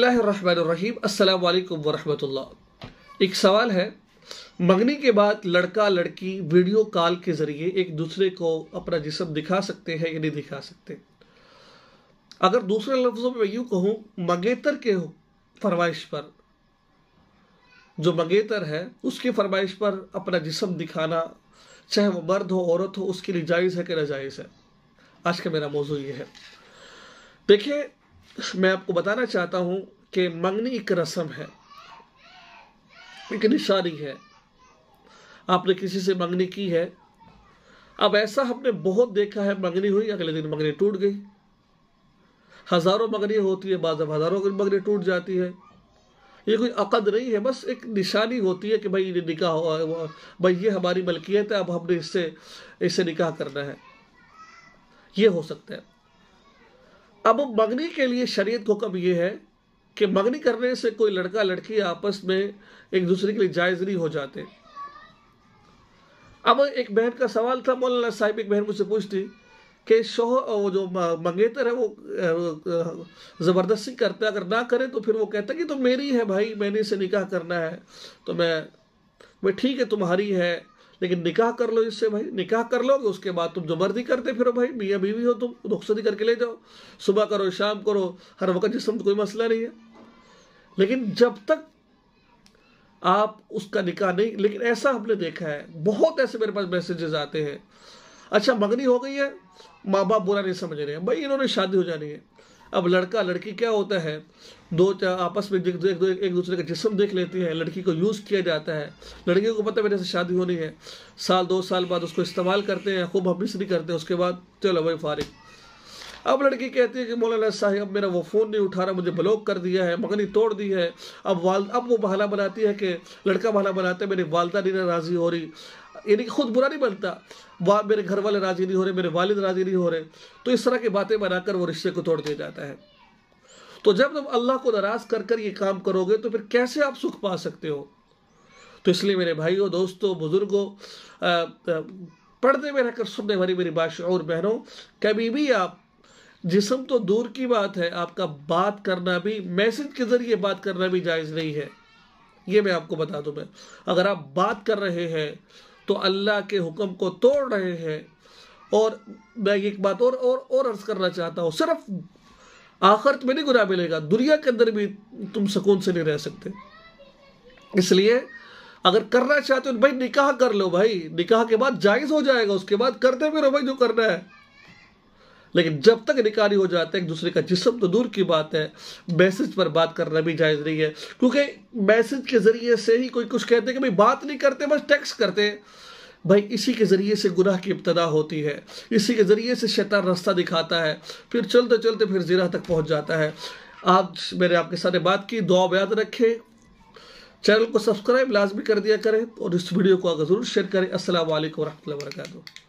बिस्मिल्लाहिर्रहमानिर्रहीम अस्सलाम एक सवाल है मंगनी के बाद लड़का लड़की वीडियो कॉल के ज़रिए एक दूसरे को अपना जिसम दिखा सकते हैं या नहीं दिखा सकते अगर दूसरे लफ्ज़ों में यूं कहूं कहूँ मंगेतर के फरमाइश पर जो मंगेतर है उसकी फरमाइश पर अपना जिसम दिखाना चाहे वो मर्द हो औरत हो उसके लिए जायज़ है कि नाजायज़ है आज का मेरा मौजू ये है देखिये मैं आपको बताना चाहता हूँ कि मंगनी एक रस्म है एक निशानी है आपने किसी से मंगनी की है अब ऐसा हमने बहुत देखा है मंगनी हुई अगले दिन मंगनी टूट गई हजारों मंगनी होती है बाद हजारों की मंगनी टूट जाती है ये कोई अकद नहीं है बस एक निशानी होती है कि भाई ये निकाह हो भाई ये हमारी मलकियत है अब हमने इससे इससे निकाह करना है ये हो सकता है अब मगनी के लिए शरीयत को कम यह है कि मगनी करने से कोई लड़का लड़की आपस में एक दूसरे के लिए जायज़ नहीं हो जाते अब एक बहन का सवाल था मौलाना साहिब एक बहन मुझसे पूछती कि शोह वो जो मंगेतर है वो ज़बरदस्ती करता है अगर ना करे तो फिर वो कहता है कि तो मेरी है भाई मैंने इसे निकाह करना है तो मैं मैं ठीक है तुम्हारी है लेकिन निकाह कर लो इससे भाई निकाह कर लो उसके बाद तुम जो मर्जी करते फिर भाई मियाँ बीवी हो तुम रुखसती करके ले जाओ सुबह करो शाम करो हर वक्त जिसमें कोई मसला नहीं है लेकिन जब तक आप उसका निकाह नहीं लेकिन ऐसा हमने देखा है बहुत ऐसे मेरे पास मैसेजेस आते हैं अच्छा मगनी हो गई है माँ बाप बुरा नहीं समझ रहे हैं भाई इन्होंने शादी हो जानी है अब लड़का लड़की क्या होता है दो चार आपस में एक, दो, एक दूसरे का जिसम देख लेती है लड़की को यूज़ किया जाता है लड़के को पता है मेरे से शादी होनी है साल दो साल बाद उसको इस्तेमाल करते हैं खूब भी करते हैं उसके बाद चलो भाई फारिग अब लड़की कहती है कि मौलाना साहिब मेरा वो फ़ोन नहीं उठा रहा मुझे ब्लॉक कर दिया है मगनी तोड़ दी है अब वाल अब वो बहाना बनाती है कि लड़का बहाना बनाता है मेरी वालदा नहीं राज़ी हो रही यानी कि खुद बुरा नहीं बनता वहाँ मेरे घर वाले राजी नहीं हो रहे मेरे वालिद राजी नहीं हो रहे तो इस तरह की बातें बनाकर वो रिश्ते को तोड़ दिया जाता है तो जब तुम अल्लाह को नाराज कर कर ये काम करोगे तो फिर कैसे आप सुख पा सकते हो तो इसलिए मेरे भाइयों दोस्तों बुजुर्गों पढ़ने में रहकर सुनने भरी मेरी और बहनों कभी भी आप जिसम तो दूर की बात है आपका बात करना भी मैसेज के ज़रिए बात करना भी जायज़ नहीं है ये मैं आपको बता दूं मैं अगर आप बात कर रहे हैं तो अल्लाह के हुक्म को तोड़ रहे हैं और मैं एक बात और और और अर्ज करना चाहता हूँ सिर्फ आखिरत में नहीं गुना मिलेगा दुनिया के अंदर भी तुम सुकून से नहीं रह सकते इसलिए अगर करना चाहते हो तो भाई निकाह कर लो भाई निकाह के बाद जायज़ हो जाएगा उसके बाद करते भी रहो भाई जो करना है लेकिन जब तक निकारी हो जाता है एक दूसरे का जिसम तो दूर की बात है मैसेज पर बात करना भी जायज़ नहीं है क्योंकि मैसेज के ज़रिए से ही कोई कुछ कहते हैं कि भाई बात नहीं करते बस टैक्स करते भाई इसी के ज़रिए से गुनाह की इब्तदा होती है इसी के ज़रिए से शैतान रास्ता दिखाता है फिर चलते चलते फिर ज़िरा तक पहुंच जाता है आज मैंने आपके साथ बात की दुआ याद रखें चैनल को सब्सक्राइब लाजमी कर दिया करें और इस वीडियो को अगर ज़रूर शेयर करें असल वरहमल वर्का